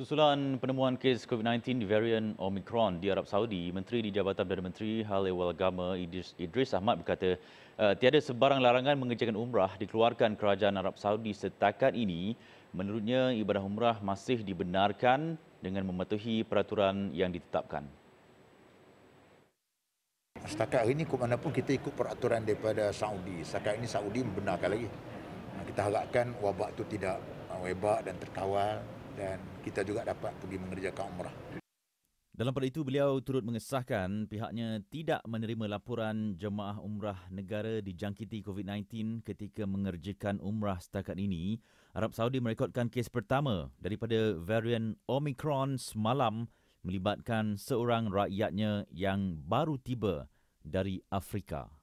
Susulan penemuan kes COVID-19 varian Omicron di Arab Saudi, Menteri di Jabatan Perdana Menteri Hal Ehwal Agama Idris, Idris Ahmad berkata, eh, tiada sebarang larangan mengerjakan umrah dikeluarkan kerajaan Arab Saudi setakat ini. Menurutnya, ibadah umrah masih dibenarkan dengan mematuhi peraturan yang ditetapkan. Setakat hari ini, ke mana pun kita ikut peraturan daripada Saudi. Setakat ini, Saudi membenarkan lagi. Kita harapkan wabak itu tidak eh, wabak dan terkawal dan kita juga dapat pergi mengerjakan umrah. Dalam pada itu, beliau turut mengesahkan pihaknya tidak menerima laporan jemaah umrah negara dijangkiti COVID-19 ketika mengerjakan umrah setakat ini. Arab Saudi merekodkan kes pertama daripada varian Omicron semalam melibatkan seorang rakyatnya yang baru tiba dari Afrika.